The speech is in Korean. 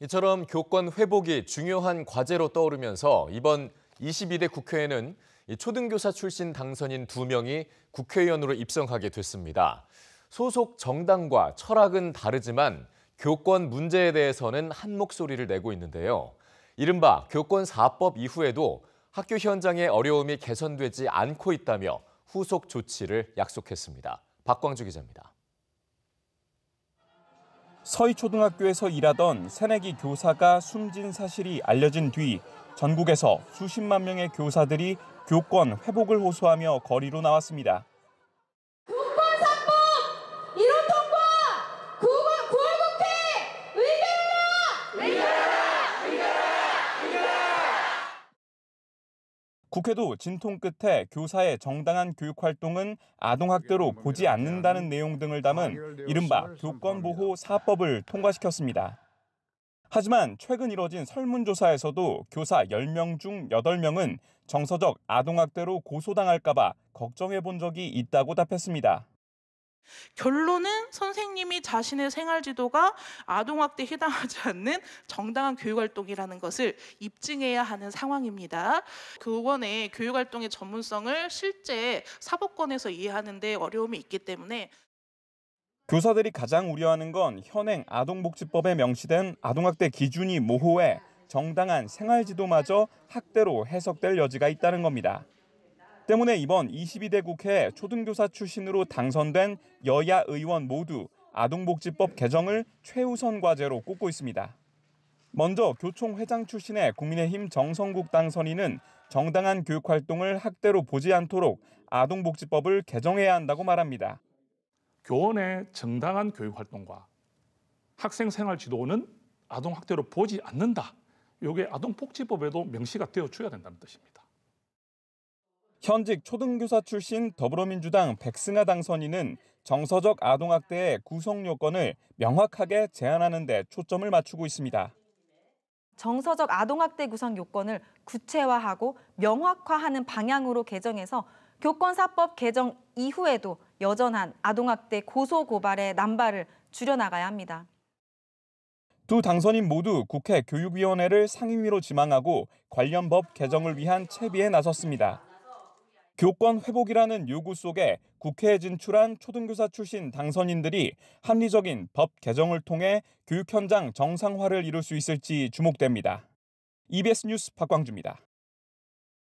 이처럼 교권 회복이 중요한 과제로 떠오르면서 이번 22대 국회에는 초등교사 출신 당선인 두명이 국회의원으로 입성하게 됐습니다. 소속 정당과 철학은 다르지만 교권 문제에 대해서는 한 목소리를 내고 있는데요. 이른바 교권 4법 이후에도 학교 현장의 어려움이 개선되지 않고 있다며 후속 조치를 약속했습니다. 박광주 기자입니다. 서희초등학교에서 일하던 새내기 교사가 숨진 사실이 알려진 뒤 전국에서 수십만 명의 교사들이 교권 회복을 호소하며 거리로 나왔습니다. 국회도 진통 끝에 교사의 정당한 교육 활동은 아동학대로 보지 않는다는 내용 등을 담은 이른바 교권보호 사법을 통과시켰습니다. 하지만 최근 이뤄진 설문조사에서도 교사 10명 중 8명은 정서적 아동학대로 고소당할까봐 걱정해 본 적이 있다고 답했습니다. 결론은 선생님이 자신의 생활 지도가 아동학대에 해당하지 않는 정당한 교육활동이라는 것을 입증해야 하는 상황입니다. 교원의 교육활동의 전문성을 실제 사법권에서 이해하는데 어려움이 있기 때문에 교사들이 가장 우려하는 건 현행 아동복지법에 명시된 아동학대 기준이 모호해 정당한 생활 지도마저 학대로 해석될 여지가 있다는 겁니다. 때문에 이번 22대 국회 초등교사 출신으로 당선된 여야 의원 모두 아동복지법 개정을 최우선 과제로 꼽고 있습니다. 먼저 교총 회장 출신의 국민의힘 정성국 당선인은 정당한 교육활동을 학대로 보지 않도록 아동복지법을 개정해야 한다고 말합니다. 교원의 정당한 교육활동과 학생 생활 지도는 아동학대로 보지 않는다. 이게 아동복지법에도 명시가 되어줘야 된다는 뜻입니다. 현직 초등교사 출신 더불어민주당 백승아 당선인은 정서적 아동학대의 구성 요건을 명확하게 제안하는데 초점을 맞추고 있습니다. 정서적 아동학대 구성 요건을 구체화하고 명확화하는 방향으로 개정해서 교권사법 개정 이후에도 여전한 아동학대 고소 고발의 남발을 줄여나가야 합니다. 두 당선인 모두 국회 교육위원회를 상임위로 지망하고 관련 법 개정을 위한 채비에 나섰습니다. 교권 회복이라는 요구 속에 국회에 진출한 초등교사 출신 당선인들이 합리적인 법 개정을 통해 교육 현장 정상화를 이룰 수 있을지 주목됩니다. EBS 뉴스 박광주입니다.